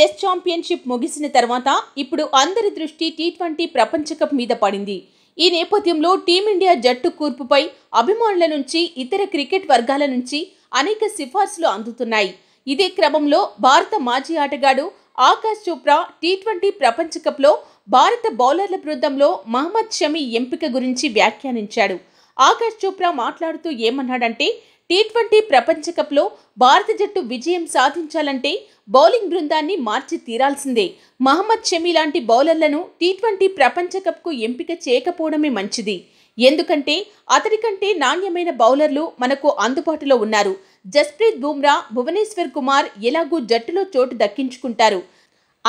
test championship ముగిసిన తర్వాత ఇప్పుడు అందరి దృష్టి టీ ట్వంటీ ప్రపంచ కప్ మీద పడింది ఈ నేపథ్యంలో టీమిండియా జట్టు కూర్పుపై అభిమానుల నుంచి ఇతర క్రికెట్ వర్గాల నుంచి అనేక సిఫార్సులు అందుతున్నాయి ఇదే క్రమంలో భారత మాజీ ఆటగాడు ఆకాష్ చోప్రా టీ ట్వంటీ ప్రపంచ కప్లో భారత బౌలర్ల బృందంలో మహమ్మద్ షమీ ఎంపిక గురించి వ్యాఖ్యానించాడు ఆకాష్ చోప్రా మాట్లాడుతూ ఏమన్నాడంటే టీ ట్వంటీ ప్రపంచ కప్లో భారత జట్టు విజయం సాధించాలంటే బౌలింగ్ బృందాన్ని మార్చి తీరాల్సిందే మహమ్మద్ షమీ లాంటి బౌలర్లను టీ ట్వంటీ ప్రపంచ కప్కు ఎంపిక చేయకపోవడమే మంచిది ఎందుకంటే అతడి కంటే నాణ్యమైన బౌలర్లు మనకు అందుబాటులో ఉన్నారు జస్ప్రీత్ బుమ్రా భువనేశ్వర్ కుమార్ ఎలాగూ జట్టులో చోటు దక్కించుకుంటారు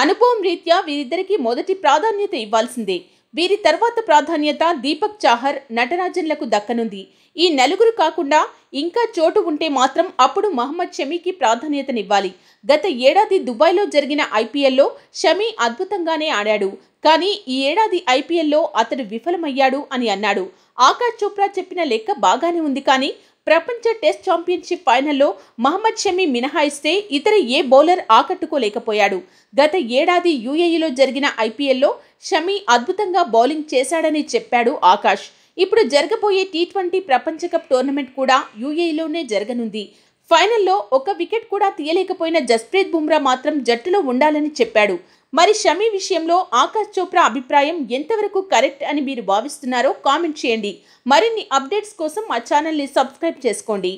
అనుభవం రీత్యా వీరిద్దరికీ మొదటి ప్రాధాన్యత ఇవ్వాల్సిందే వీరి తర్వాత ప్రాధాన్యత దీపక్ చాహర్ నటరాజన్లకు దక్కనుంది ఈ నలుగురు కాకుండా ఇంకా చోటు ఉంటే మాత్రం అప్పుడు మహమ్మద్ షమీకి ప్రాధాన్యతనివ్వాలి గత ఏడాది దుబాయ్లో జరిగిన ఐపీఎల్లో షమీ అద్భుతంగానే ఆడాడు కానీ ఈ ఏడాది ఐపీఎల్లో అతడు విఫలమయ్యాడు అని అన్నాడు ఆకాష్ చోప్రా చెప్పిన లెక్క బాగానే ఉంది కానీ ప్రపంచ టెస్ట్ ఛాంపియన్షిప్ ఫైనల్లో మహమ్మద్ షమీ మినహాయిస్తే ఇతర ఏ బౌలర్ ఆకట్టుకోలేకపోయాడు గత ఏడాది యూఏఈలో జరిగిన ఐపీఎల్లో షమీ అద్భుతంగా బౌలింగ్ చేశాడని చెప్పాడు ఆకాష్ ఇప్పుడు జరగబోయే టీ ట్వంటీ ప్రపంచ కప్ టోర్నమెంట్ కూడా యూఏఈలోనే జరగనుంది ఫైనల్లో ఒక వికెట్ కూడా తీయలేకపోయిన జస్ప్రీత్ బుమ్రా మాత్రం జట్టులో ఉండాలని చెప్పాడు మరి షమీ విషయంలో ఆకాష్ చోప్రా అభిప్రాయం ఎంతవరకు కరెక్ట్ అని మీరు భావిస్తున్నారో కామెంట్ చేయండి మరిన్ని అప్డేట్స్ కోసం మా ఛానల్ని సబ్స్క్రైబ్ చేసుకోండి